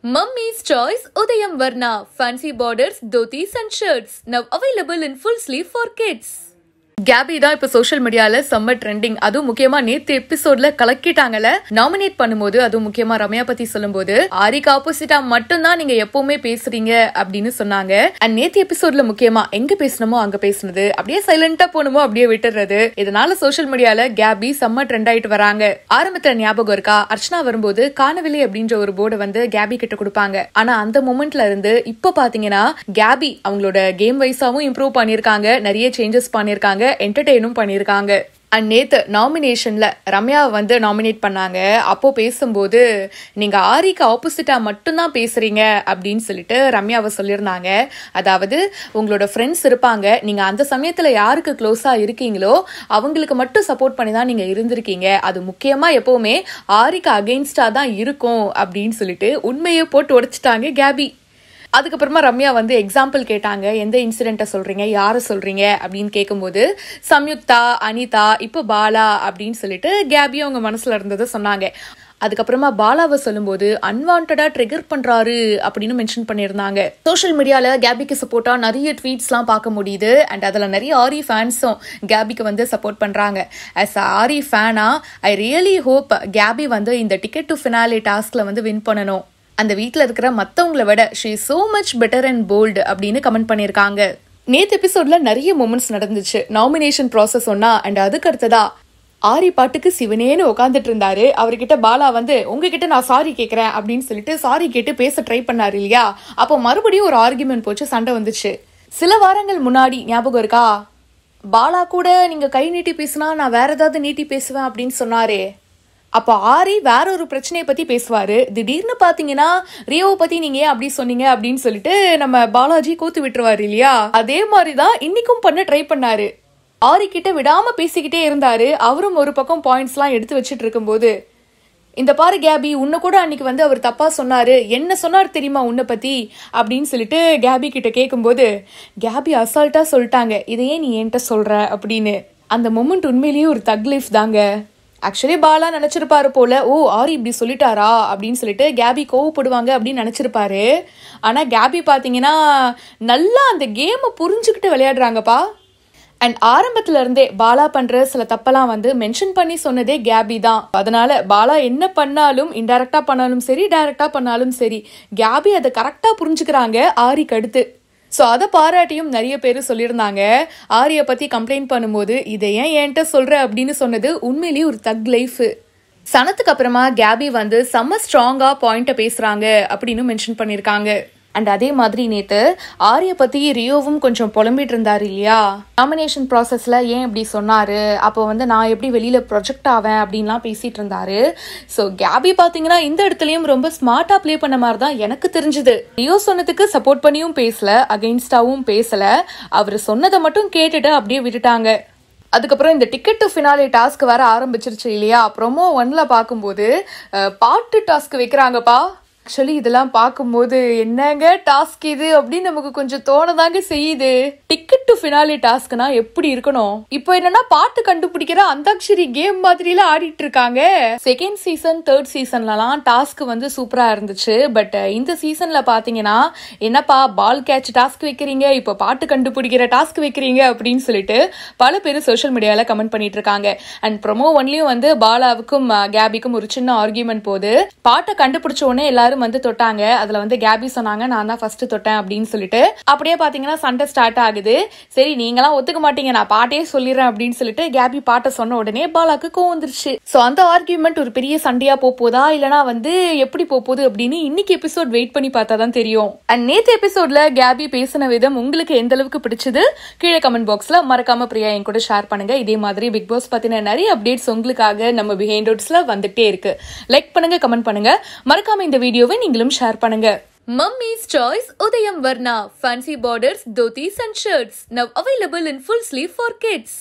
Mummy's Choice Udayam Varna Fancy borders, dhotis and shirts now available in full sleeve for kids. Gabi தான் இப்ப social மீடியால summer trending அதுவும் முக்கியமா நேத்து எபிசோட்ல கலக்கிட்டாங்கல நாமினேட் பண்ணும்போது அதுவும் முக்கியமா ரம்யா பத்தி சொல்லும்போது ஆரிக்கு ஆப்போசிட்டா மட்டும்தான் நீங்க எப்பவுமே பேசுறீங்க அப்படின்னு சொன்னாங்க அண்ட் நேத்து எபிசோட்ல முக்கியமா எங்க பேசணுமோ அங்க பேசுனது அப்படியே சைலண்டா போனமோ அப்படியே விட்டுறது இதனால சோஷியல் மீடியால கேபி சம்மர் ட்ரெண்ட் ஆயிட்டு வராங்க ஆரம்பத்துல ஞாபகம் இருக்கா அர்ச்சனா வரும்போது காணவில்லை அப்படின்ற ஒரு போர்டை வந்து கேபி கிட்ட கொடுப்பாங்க ஆனா அந்த மூமெண்ட்ல இருந்து இப்ப பாத்தீங்கன்னா கேபி அவங்களோட கேம் வைஸாவும் இம்ப்ரூவ் பண்ணிருக்காங்க நிறைய சேஞ்சஸ் பண்ணிருக்காங்க என்டர்டெயினும் பண்ணியிருக்காங்க அண்ட் நேற்று நாமினேஷனில் ரம்யாவை வந்து நாமினேட் பண்ணாங்க அப்போது பேசும்போது நீங்கள் ஆரிக்கு ஆப்போசிட்டாக மட்டும்தான் பேசுகிறீங்க அப்படின்னு சொல்லிட்டு ரம்யாவை சொல்லியிருந்தாங்க அதாவது உங்களோட ஃப்ரெண்ட்ஸ் இருப்பாங்க நீங்கள் அந்த சமயத்தில் யாருக்கு க்ளோஸாக இருக்கீங்களோ அவங்களுக்கு மட்டும் சப்போர்ட் பண்ணி தான் நீங்கள் இருந்திருக்கீங்க அது முக்கியமாக எப்போவுமே ஆரிக்கு அகெயின்ஸ்டாக தான் இருக்கும் அப்படின்னு சொல்லிட்டு உண்மையை போட்டு உடைச்சிட்டாங்க கேபி அதுக்கப்புறமா ரம்யா வந்து எக்ஸாம்பிள் கேட்டாங்க எந்த இன்சிடென்ட்டை சொல்கிறீங்க யாரை சொல்கிறீங்க அப்படின்னு கேட்கும்போது சம்யுக்தா அனிதா இப்போ பாலா அப்படின்னு சொல்லிட்டு கேபியும் அவங்க மனசில் இருந்ததை சொன்னாங்க அதுக்கப்புறமா பாலாவை சொல்லும்போது அன்வான்டா ட்ரிகர் பண்றாரு அப்படின்னு மென்ஷன் பண்ணியிருந்தாங்க சோஷியல் மீடியால கேபிக்கு சப்போர்ட்டா நிறைய ட்வீட்ஸ்லாம் பார்க்க முடியுது அண்ட் அதில் நிறைய ஆரி ஃபேன்ஸும் கேபிக்கு வந்து சப்போர்ட் பண்றாங்க அஸ் ஆரி ஃபேனா ஐ ரியலி ஹோப் கேபி வந்து இந்த டிக்கெட் டு ஃபினாலே டாஸ்க்ல வந்து வின் பண்ணணும் அந்த வீட்டில் இருக்கிற மற்றவங்களை விட she so much better and bold அப்படின்னு கமெண்ட் பண்ணியிருக்காங்க நேத்து எபிசோட்ல நிறைய மூமெண்ட்ஸ் நடந்துச்சு நாமினேஷன் ப்ராசஸ் ஒன்னா அண்ட் அதுக்கு அடுத்ததா ஆரி பாட்டுக்கு சிவனேன்னு உட்காந்துட்டு இருந்தாரு அவர்கிட்ட பாலா வந்து உங்ககிட்ட நான் சாரி கேட்குறேன் அப்படின்னு சொல்லிட்டு சாரி கேட்டு பேச ட்ரை பண்ணாரு இல்லையா அப்போ மறுபடியும் ஒரு ஆர்குமெண்ட் போச்சு சண்டை வந்துச்சு சில வாரங்கள் முன்னாடி ஞாபகம் இருக்கா பாலா கூட நீங்க கை நீட்டி பேசினா நான் வேற ஏதாவது நீட்டி பேசுவேன் அப்படின்னு சொன்னாரே அப்போ ஆரி வேற ஒரு பிரச்சனையை பற்றி பேசுவார் திடீர்னு பார்த்தீங்கன்னா ரியோவை பற்றி நீங்கள் ஏன் அப்படி சொன்னீங்க அப்படின்னு சொல்லிட்டு நம்ம பாலாஜி கூத்து விட்டுருவார் இல்லையா அதே மாதிரி தான் இன்னைக்கும் பண்ண ட்ரை பண்ணாரு ஆரி கிட்ட விடாம பேசிக்கிட்டே இருந்தாரு அவரும் ஒரு பக்கம் பாயிண்ட்ஸ்லாம் எடுத்து வச்சுட்டு இருக்கும்போது இந்த பாரு கேபி உன்னை கூட அன்னைக்கு வந்து அவர் தப்பா சொன்னாரு என்ன சொன்னார் தெரியுமா உன்னை பத்தி அப்படின்னு சொல்லிட்டு கேபி கிட்ட கேட்கும்போது கேபி அசால்ட்டா சொல்லிட்டாங்க இதையே நீ என்கிட்ட சொல்ற அப்படின்னு அந்த மொமெண்ட் உண்மையிலேயே ஒரு தக்லீஃப் தாங்க ஆக்சுவலி பாலா நினச்சிருப்பாரு போல் ஓ ஆரி இப்படி சொல்லிட்டாரா அப்படின்னு சொல்லிட்டு கேபி கோவப்படுவாங்க அப்படின்னு நினச்சிருப்பாரு ஆனால் கேபி பார்த்தீங்கன்னா நல்லா அந்த கேமை புரிஞ்சுக்கிட்டு விளையாடுறாங்கப்பா அண்ட் ஆரம்பத்துல இருந்தே பாலா பண்ற சில தப்பெல்லாம் வந்து மென்ஷன் பண்ணி சொன்னதே கேபி தான் அதனால பாலா என்ன பண்ணாலும் இன்டெரக்டா பண்ணாலும் சரி டைரக்டா பண்ணாலும் சரி கேபி அதை கரெக்டா புரிஞ்சுக்கிறாங்க ஆரிக்கு அடுத்து ஸோ அதை பாராட்டியும் நிறைய பேர் சொல்லியிருந்தாங்க ஆரியை பற்றி கம்ப்ளைண்ட் பண்ணும்போது இதை ஏன் என்கிட்ட சொல்கிற அப்படின்னு சொன்னது உண்மையிலேயே ஒரு தக் லைஃபு சனத்துக்கு அப்புறமா கேபி வந்து செம்ம ஸ்ட்ராங்காக பாயிண்ட்டை பேசுகிறாங்க அப்படின்னு மென்ஷன் பண்ணியிருக்காங்க அண்ட் அதே மாதிரி நேற்று ஆரிய பற்றி ரியோவும் கொஞ்சம் புலம்பிட்டு இருந்தார் இல்லையா நாமினேஷன் ப்ராசஸில் ஏன் இப்படி சொன்னார் அப்போ வந்து நான் எப்படி வெளியில் ப்ரொஜெக்ட் ஆவேன் அப்படின்லாம் பேசிகிட்டு இருந்தார் ஸோ கேபி பார்த்தீங்கன்னா இந்த இடத்துலையும் ரொம்ப ஸ்மார்ட்டாக ப்ளே பண்ண மாதிரி தான் எனக்கு தெரிஞ்சுது ரியோ சொன்னதுக்கு சப்போர்ட் பண்ணியும் பேசலை அகெயின்ஸ்டாகவும் பேசலை அவர் சொன்னதை மட்டும் கேட்டுட்டு அப்படியே விட்டுட்டாங்க அதுக்கப்புறம் இந்த டிக்கெட் டு ஃபினாலே டாஸ்க் வேற ஆரம்பிச்சிருச்சு இல்லையா ப்ரொமோ ஒன்ல பார்க்கும்போது பாட்டு டாஸ்க் வைக்கிறாங்கப்பா ஆக்சுவலி இதெல்லாம் பார்க்கும்போது என்னங்க டாஸ்க் இது அப்படின்னு நமக்கு கொஞ்சம் தோணதாங்க செய்யுது டிக்கெட் டு ஃபினாலி டாஸ்க்னா எப்படி இருக்கணும் இப்போ என்னன்னா பாட்டு கண்டுபிடிக்கிற அந்தாட்சரி கேம் மாதிரி எல்லாம் ஆடிட்டு இருக்காங்க செகண்ட் சீசன் தேர்ட் சீசன்லலாம் டாஸ்க் வந்து சூப்பரா இருந்துச்சு பட் இந்த சீசன்ல பாத்தீங்கன்னா என்னப்பா பால் கேட்ச் டாஸ்க் வைக்கிறீங்க இப்போ பாட்டு கண்டுபிடிக்கிற டாஸ்க் வைக்கிறீங்க அப்படின்னு சொல்லிட்டு பல பேர் சோஷியல் மீடியால கமெண்ட் பண்ணிட்டு இருக்காங்க அண்ட் ப்ரொமோ ஒன்லயும் வந்து பாலாவுக்கும் கேபிக்கும் ஒரு சின்ன ஆர்கியூமெண்ட் போகுது பாட்டை கண்டுபிடிச்ச உடனே எல்லாரும் ரெண்டும் வந்து தொட்டாங்க அதுல வந்து கேபி சொன்னாங்க நான் தான் ஃபர்ஸ்ட் தொட்டேன் அப்படின்னு சொல்லிட்டு அப்படியே பாத்தீங்கன்னா சண்டை ஸ்டார்ட் ஆகுது சரி நீங்களாம் ஒத்துக்க மாட்டீங்க நான் பாட்டே சொல்லிடுறேன் அப்படின்னு சொல்லிட்டு கேபி பாட்டை சொன்ன உடனே பாலாக்கு கோவந்துருச்சு சோ அந்த ஆர்கியூமெண்ட் ஒரு பெரிய சண்டையா போதா இல்லனா வந்து எப்படி போகுது அப்படின்னு இன்னைக்கு எபிசோட் வெயிட் பண்ணி பார்த்தா தான் தெரியும் அண்ட் நேத்து எபிசோட்ல கேபி பேசின விதம் உங்களுக்கு எந்த அளவுக்கு பிடிச்சது கீழே கமெண்ட் பாக்ஸ்ல மறக்காம பிரியா என் கூட ஷேர் பண்ணுங்க இதே மாதிரி பிக் பாஸ் பத்தின நிறைய அப்டேட்ஸ் உங்களுக்காக நம்ம பிஹைண்ட் வந்துட்டே இருக்கு லைக் பண்ணுங்க கமெண்ட் பண்ணுங்க மறக்காம இந்த வீடியோ வீடியோவை நீங்களும் ஷேர் பண்ணுங்க Mummy's Choice Udhayam Varna fancy borders dhotis and shirts now available in full sleeve for kids